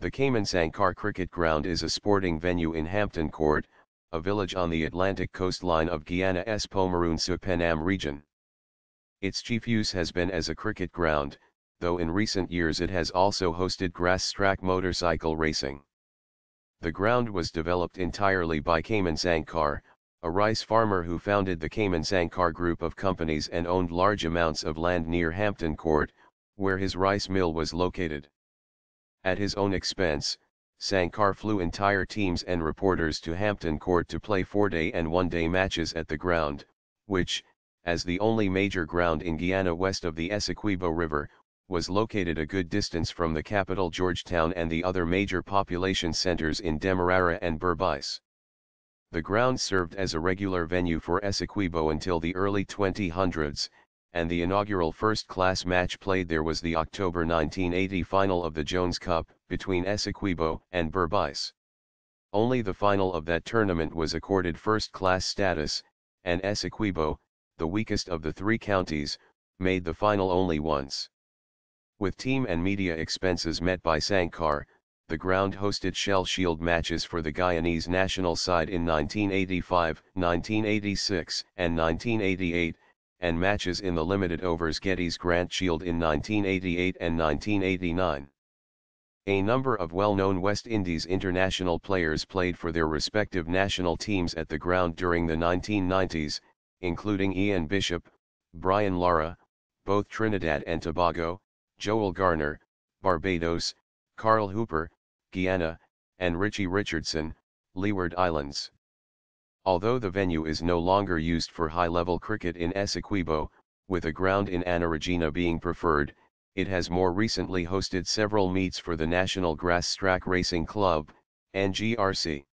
The Cayman Sankar Cricket Ground is a sporting venue in Hampton Court, a village on the Atlantic coastline of Guyana's pomeroon Penam region. Its chief use has been as a cricket ground, though in recent years it has also hosted grass track motorcycle racing. The ground was developed entirely by Cayman Sankar, a rice farmer who founded the Cayman Sankar group of companies and owned large amounts of land near Hampton Court, where his rice mill was located. At his own expense, Sankar flew entire teams and reporters to Hampton Court to play four-day and one-day matches at the ground, which, as the only major ground in Guyana west of the Essequibo River, was located a good distance from the capital Georgetown and the other major population centers in Demerara and Berbice. The ground served as a regular venue for Essequibo until the early 2000s, and the inaugural first-class match played there was the October 1980 final of the Jones Cup, between Essequibo and Burbice. Only the final of that tournament was accorded first-class status, and Essequibo, the weakest of the three counties, made the final only once. With team and media expenses met by Sankar, the ground hosted Shell Shield matches for the Guyanese national side in 1985, 1986, and 1988, and matches in the limited overs Getty's Grant Shield in 1988 and 1989. A number of well-known West Indies international players played for their respective national teams at the ground during the 1990s, including Ian Bishop, Brian Lara, both Trinidad and Tobago, Joel Garner, Barbados, Carl Hooper, Guyana, and Richie Richardson, Leeward Islands. Although the venue is no longer used for high-level cricket in Essequibo, with a ground in Anaragina being preferred, it has more recently hosted several meets for the National Grass Track Racing Club, NGRC.